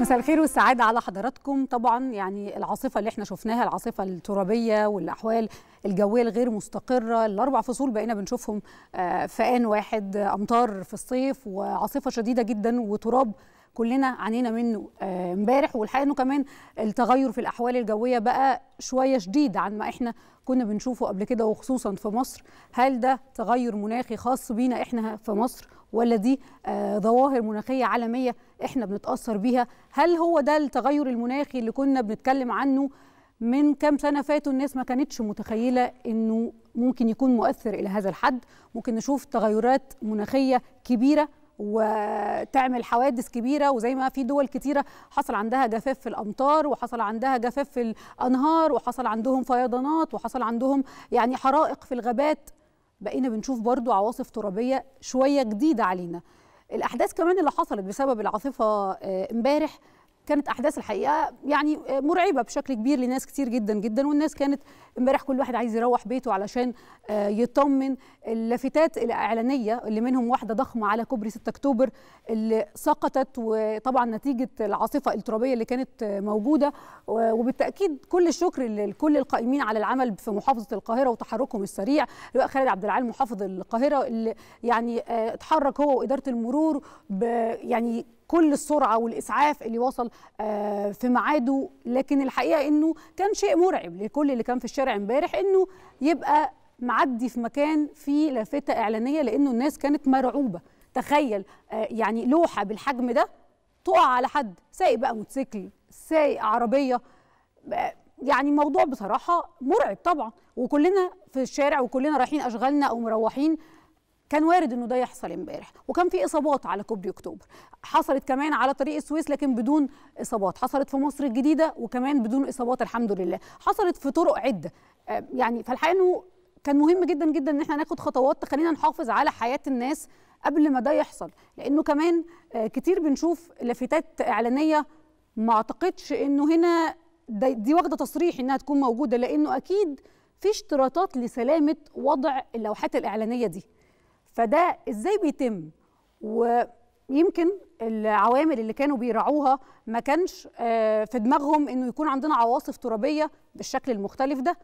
مساء الخير والسعادة على حضراتكم طبعا يعني العاصفة اللي احنا شفناها العاصفة الترابية والأحوال الجوية الغير مستقرة الأربع فصول بقينا بنشوفهم آه، في آن واحد آه، أمطار في الصيف وعاصفة شديدة جدا وتراب كلنا عانينا منه آه، امبارح والحقيقه انه كمان التغير في الاحوال الجويه بقى شويه شديد عن ما احنا كنا بنشوفه قبل كده وخصوصا في مصر هل ده تغير مناخي خاص بينا احنا في مصر ولا دي آه، ظواهر مناخيه عالميه احنا بنتاثر بيها هل هو ده التغير المناخي اللي كنا بنتكلم عنه من كام سنه فاتوا الناس ما كانتش متخيله انه ممكن يكون مؤثر الى هذا الحد ممكن نشوف تغيرات مناخيه كبيره وتعمل حوادث كبيره وزي ما في دول كتيره حصل عندها جفاف في الامطار وحصل عندها جفاف في الانهار وحصل عندهم فيضانات وحصل عندهم يعني حرائق في الغابات بقينا بنشوف برضو عواصف ترابيه شويه جديده علينا الاحداث كمان اللي حصلت بسبب العاصفه آه، امبارح كانت احداث الحقيقه يعني آه، مرعبه بشكل كبير لناس كتير جدا جدا والناس كانت امبارح كل واحد عايز يروح بيته علشان آه، يطمن اللافتات الاعلانيه اللي منهم واحده ضخمه على كوبري 6 اكتوبر اللي سقطت وطبعا نتيجه العاصفه الترابيه اللي كانت آه، موجوده وبالتاكيد كل الشكر لكل القائمين على العمل في محافظه القاهره وتحركهم السريع اللواء خالد عبد العال محافظ القاهره اللي يعني اتحرك هو واداره المرور يعني كل السرعه والاسعاف اللي وصل آه، في ميعاده لكن الحقيقه انه كان شيء مرعب لكل اللي كان في الشارع امبارح انه يبقى معدي في مكان فيه لافته اعلانيه لانه الناس كانت مرعوبه تخيل آه، يعني لوحه بالحجم ده تقع على حد سايق بقى موتوسيكل سايق عربيه آه، يعني موضوع بصراحه مرعب طبعا وكلنا في الشارع وكلنا رايحين اشغالنا او مروحين كان وارد انه ده يحصل امبارح وكان في اصابات على كوبري اكتوبر حصلت كمان على طريق السويس لكن بدون اصابات حصلت في مصر الجديده وكمان بدون اصابات الحمد لله حصلت في طرق عده آه، يعني فالحقيقه انه كان مهم جدا جدا ان احنا ناخد خطوات تخلينا نحافظ على حياه الناس قبل ما ده يحصل لانه كمان آه، كتير بنشوف لافتات اعلانيه ما اعتقدش انه هنا دي واخده تصريح انها تكون موجوده لانه اكيد في اشتراطات لسلامه وضع اللوحات الاعلانيه دي فده ازاي بيتم ويمكن العوامل اللي كانوا بيراعوها ما كانش آه، في دماغهم انه يكون عندنا عواصف ترابيه بالشكل المختلف ده